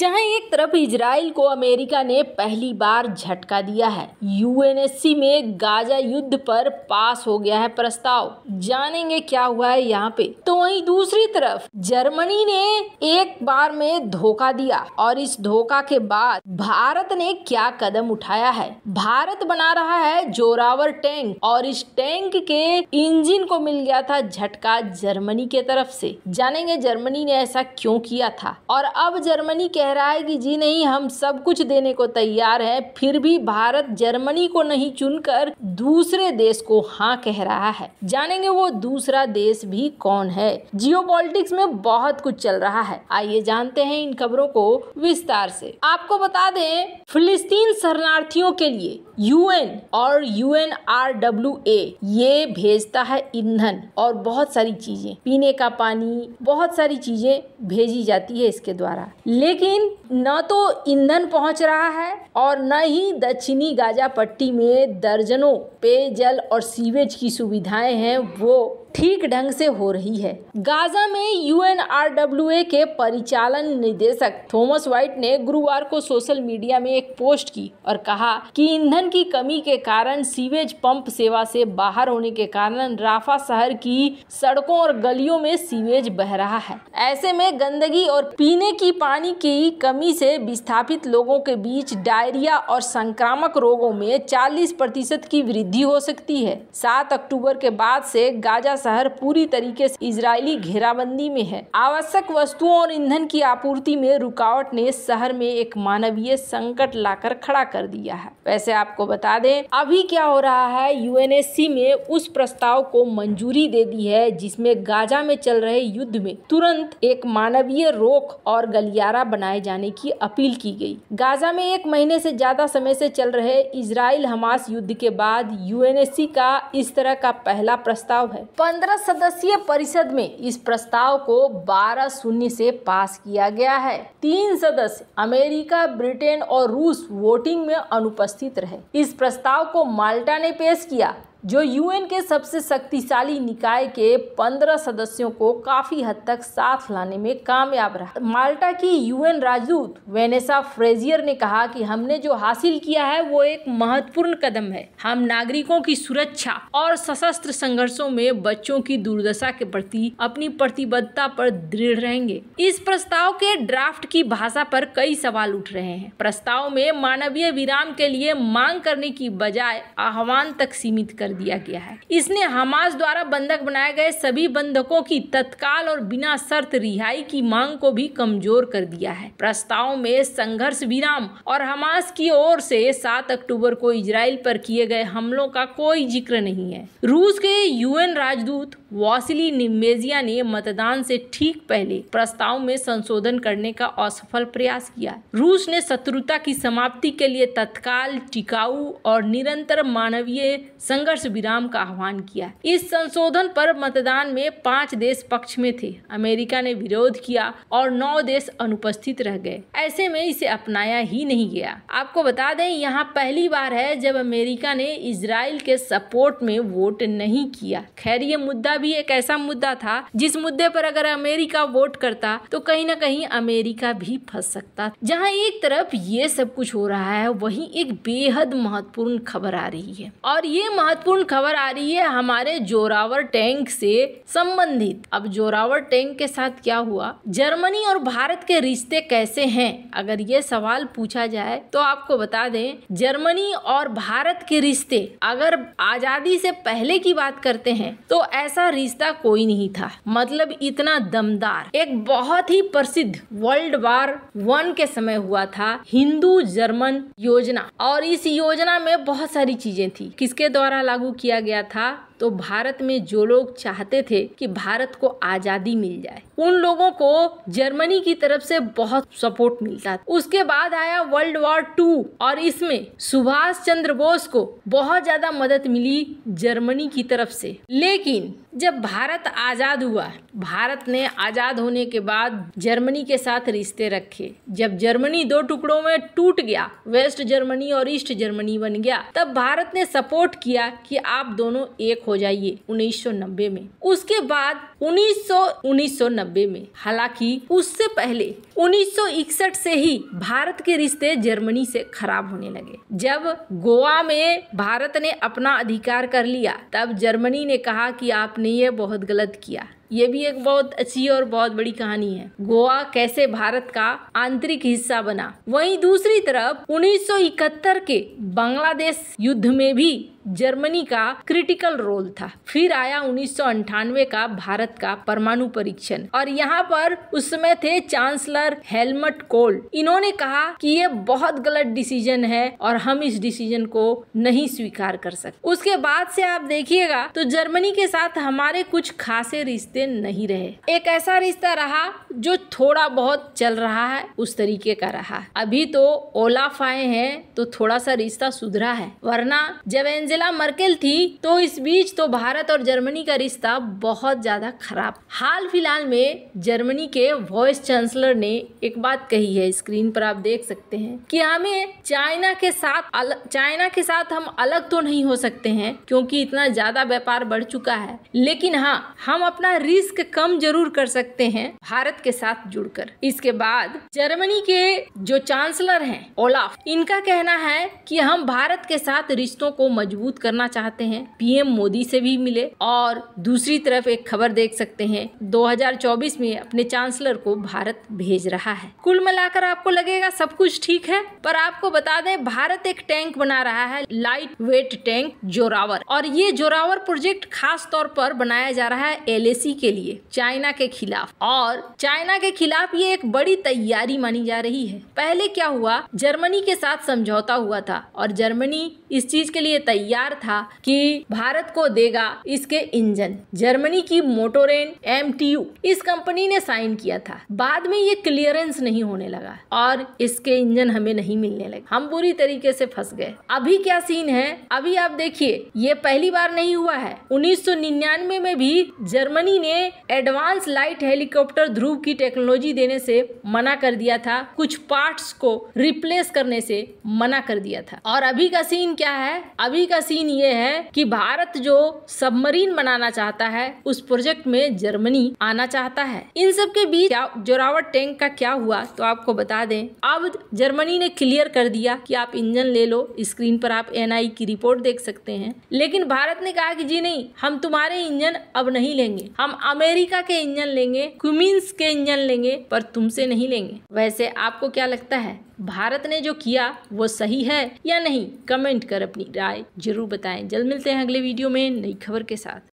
जहां एक तरफ इसराइल को अमेरिका ने पहली बार झटका दिया है यूएनएससी में गाजा युद्ध पर पास हो गया है प्रस्ताव जानेंगे क्या हुआ है यहाँ पे तो वहीं दूसरी तरफ जर्मनी ने एक बार में धोखा दिया और इस धोखा के बाद भारत ने क्या कदम उठाया है भारत बना रहा है जोरावर टैंक और इस टैंक के इंजिन को मिल गया था झटका जर्मनी के तरफ से जानेंगे जर्मनी ने ऐसा क्यों किया था और अब जर्मनी के कह रहा है कि जी नहीं हम सब कुछ देने को तैयार है फिर भी भारत जर्मनी को नहीं चुनकर दूसरे देश को हाँ कह रहा है जानेंगे वो दूसरा देश भी कौन है जियो में बहुत कुछ चल रहा है आइए जानते हैं इन खबरों को विस्तार से आपको बता दें फिलिस्तीन शरणार्थियों के लिए यूएन और यू आर ए ये भेजता है ईंधन और बहुत सारी चीजें पीने का पानी बहुत सारी चीजें भेजी जाती है इसके द्वारा लेकिन लेकिन न तो ईंधन पहुंच रहा है और न ही दक्षिणी गाजा पट्टी में दर्जनों पेयजल और सीवेज की सुविधाएं हैं वो ठीक ढंग से हो रही है गाजा में यूएनआरडब्ल्यूए के परिचालन निदेशक थॉमस व्हाइट ने गुरुवार को सोशल मीडिया में एक पोस्ट की और कहा कि ईंधन की कमी के कारण सीवेज पंप सेवा से बाहर होने के कारण राफा शहर की सड़कों और गलियों में सीवेज बह रहा है ऐसे में गंदगी और पीने की पानी की कमी से विस्थापित लोगों के बीच डायरिया और संक्रामक रोगों में 40 प्रतिशत की वृद्धि हो सकती है 7 अक्टूबर के बाद से गाजा शहर पूरी तरीके से इजरायली घेराबंदी में है आवश्यक वस्तुओं और ईंधन की आपूर्ति में रुकावट ने शहर में एक मानवीय संकट लाकर खड़ा कर दिया है वैसे आपको बता दें अभी क्या हो रहा है यूएनएससी में उस प्रस्ताव को मंजूरी दे दी है जिसमें गाजा में चल रहे युद्ध में तुरंत एक मानवीय रोक और गलियारा बनाए जाने की अपील की गई गाजा में एक महीने से ज्यादा समय से चल रहे इसराइल हमास युद्ध के बाद यूएनएससी का इस तरह का पहला प्रस्ताव है पंद्रह सदस्यीय परिषद में इस प्रस्ताव को बारह शून्य से पास किया गया है तीन सदस्य अमेरिका ब्रिटेन और रूस वोटिंग में अनुपस्थित रहे इस प्रस्ताव को माल्टा ने पेश किया जो यूएन के सबसे शक्तिशाली निकाय के पंद्रह सदस्यों को काफ़ी हद तक साथ लाने में कामयाब रहा माल्टा की यूएन राजदूत वेनेसा फ्रेजियर ने कहा कि हमने जो हासिल किया है वो एक महत्वपूर्ण कदम है हम नागरिकों की सुरक्षा और सशस्त्र संघर्षों में बच्चों की दुर्दशा के प्रति अपनी प्रतिबद्धता पर दृढ़ रहेंगे इस प्रस्ताव के ड्राफ्ट की भाषा पर कई सवाल उठ रहे हैं प्रस्ताव में मानवीय विराम के लिए मांग करने की बजाय आह्वान तक सीमित कर कर दिया गया है इसने हमास द्वारा बंधक बनाए गए सभी बंधकों की तत्काल और बिना शर्त रिहाई की मांग को भी कमजोर कर दिया है प्रस्ताव में संघर्ष विराम और हमास की ओर से 7 अक्टूबर को इसराइल पर किए गए हमलों का कोई जिक्र नहीं है रूस के यूएन राजदूत वॉसिली निमेजिया ने मतदान से ठीक पहले प्रस्ताव में संशोधन करने का असफल प्रयास किया रूस ने शत्रुता की समाप्ति के लिए तत्काल टिकाऊ और निरंतर मानवीय संघर्ष संघर्ष विराम का आह्वान किया इस संशोधन पर मतदान में पांच देश पक्ष में थे अमेरिका ने विरोध किया और नौ देश अनुपस्थित रह गए ऐसे में इसे अपनाया ही नहीं गया आपको बता दें यहाँ पहली बार है जब अमेरिका ने इसराइल के सपोर्ट में वोट नहीं किया खैर ये मुद्दा भी एक ऐसा मुद्दा था जिस मुद्दे पर अगर अमेरिका वोट करता तो कहीं ना कहीं अमेरिका भी फंस सकता जहाँ एक तरफ ये सब कुछ हो रहा है वही एक बेहद महत्वपूर्ण खबर आ रही है और ये महत्वपूर्ण महत्वपूर्ण खबर आ रही है हमारे जोरावर टैंक से संबंधित अब जोरावर टैंक के साथ क्या हुआ जर्मनी और भारत के रिश्ते कैसे हैं अगर ये सवाल पूछा जाए तो आपको बता दें जर्मनी और भारत के रिश्ते अगर आजादी से पहले की बात करते हैं तो ऐसा रिश्ता कोई नहीं था मतलब इतना दमदार एक बहुत ही प्रसिद्ध वर्ल्ड वार वन के समय हुआ था हिंदू जर्मन योजना और इस योजना में बहुत सारी चीजें थी किसके द्वारा लागू लागू किया गया था तो भारत में जो लोग चाहते थे कि भारत को आज़ादी मिल जाए उन लोगों को जर्मनी की तरफ से बहुत सपोर्ट मिलता उसके बाद आया वर्ल्ड वॉर टू और इसमें सुभाष चंद्र बोस को बहुत ज़्यादा मदद मिली जर्मनी की तरफ से लेकिन जब भारत आज़ाद हुआ भारत ने आज़ाद होने के बाद जर्मनी के साथ रिश्ते रखे जब जर्मनी दो टुकड़ों में टूट गया वेस्ट जर्मनी और ईस्ट जर्मनी बन गया तब भारत ने सपोर्ट किया कि आप दोनों एक हो हो जाइए 1990 में उसके बाद 1900 1990 में हालांकि उससे पहले 1961 से ही भारत के रिश्ते जर्मनी से खराब होने लगे जब गोवा में भारत ने अपना अधिकार कर लिया तब जर्मनी ने कहा कि आपने ये बहुत गलत किया ये भी एक बहुत अच्छी और बहुत बड़ी कहानी है गोवा कैसे भारत का आंतरिक हिस्सा बना वहीं दूसरी तरफ 1971 के बांग्लादेश युद्ध में भी जर्मनी का क्रिटिकल रोल था फिर आया उन्नीस का भारत का परमाणु परीक्षण और यहाँ पर उस समय थे चांसलर हेलमट कोल इन्होंने कहा कि ये बहुत गलत डिसीजन है और हम इस डिसीजन को नहीं स्वीकार कर सकते उसके बाद से आप देखिएगा तो जर्मनी के साथ हमारे कुछ खासे रिश्ते नहीं रहे एक ऐसा रिश्ता रहा जो थोड़ा बहुत चल रहा है उस तरीके का रहा अभी तो ओलाफ आए हैं तो थोड़ा सा रिश्ता सुधरा है वरना जब एन एंजेला मर्केल थी तो इस बीच तो भारत और जर्मनी का रिश्ता बहुत ज़्यादा खराब हाल फिलहाल में जर्मनी के वॉइस चांसलर ने एक बात कही है स्क्रीन पर आप देख सकते हैं कि हमें चाइना के साथ चाइना के साथ हम अलग तो नहीं हो सकते हैं क्योंकि इतना ज़्यादा व्यापार बढ़ चुका है लेकिन हाँ हम अपना रिस्क कम जरूर कर सकते हैं भारत के साथ जुड़कर इसके बाद जर्मनी के जो चांसलर हैं ओलाफ इनका कहना है कि हम भारत के साथ रिश्तों को मजबूत मजबूत करना चाहते हैं पीएम मोदी से भी मिले और दूसरी तरफ एक खबर देख सकते हैं 2024 में अपने चांसलर को भारत भेज रहा है कुल मिलाकर आपको लगेगा सब कुछ ठीक है पर आपको बता दें भारत एक टैंक बना रहा है लाइट वेट टैंक जोरावर और ये जोरावर प्रोजेक्ट खास तौर पर बनाया जा रहा है एल के लिए चाइना के खिलाफ और चाइना के खिलाफ ये एक बड़ी तैयारी मानी जा रही है पहले क्या हुआ जर्मनी के साथ समझौता हुआ था और जर्मनी इस चीज के लिए तैयार तैयार था कि भारत को देगा इसके इंजन जर्मनी की मोटोरेन एम इस कंपनी ने साइन किया था बाद में ये क्लियरेंस नहीं होने लगा और इसके इंजन हमें नहीं मिलने लगे हम बुरी तरीके से फंस गए अभी क्या सीन है अभी आप देखिए ये पहली बार नहीं हुआ है 1999 में भी जर्मनी ने एडवांस लाइट हेलीकॉप्टर ध्रुव की टेक्नोलॉजी देने से मना कर दिया था कुछ पार्ट्स को रिप्लेस करने से मना कर दिया था और अभी का सीन क्या है अभी का सीन ये है कि भारत जो सबमरीन बनाना चाहता है उस प्रोजेक्ट में जर्मनी आना चाहता है इन सब के बीच जोरावट टैंक का क्या हुआ तो आपको बता दें अब जर्मनी ने क्लियर कर दिया कि आप इंजन ले लो स्क्रीन पर आप एन की रिपोर्ट देख सकते हैं लेकिन भारत ने कहा कि जी नहीं हम तुम्हारे इंजन अब नहीं लेंगे हम अमेरिका के इंजन लेंगे क्यूमिन्स के इंजन लेंगे पर तुमसे नहीं लेंगे वैसे आपको क्या लगता है भारत ने जो किया वो सही है या नहीं कमेंट कर अपनी राय जरूर ज़रूर बताएं जल्द मिलते हैं अगले वीडियो में नई खबर के साथ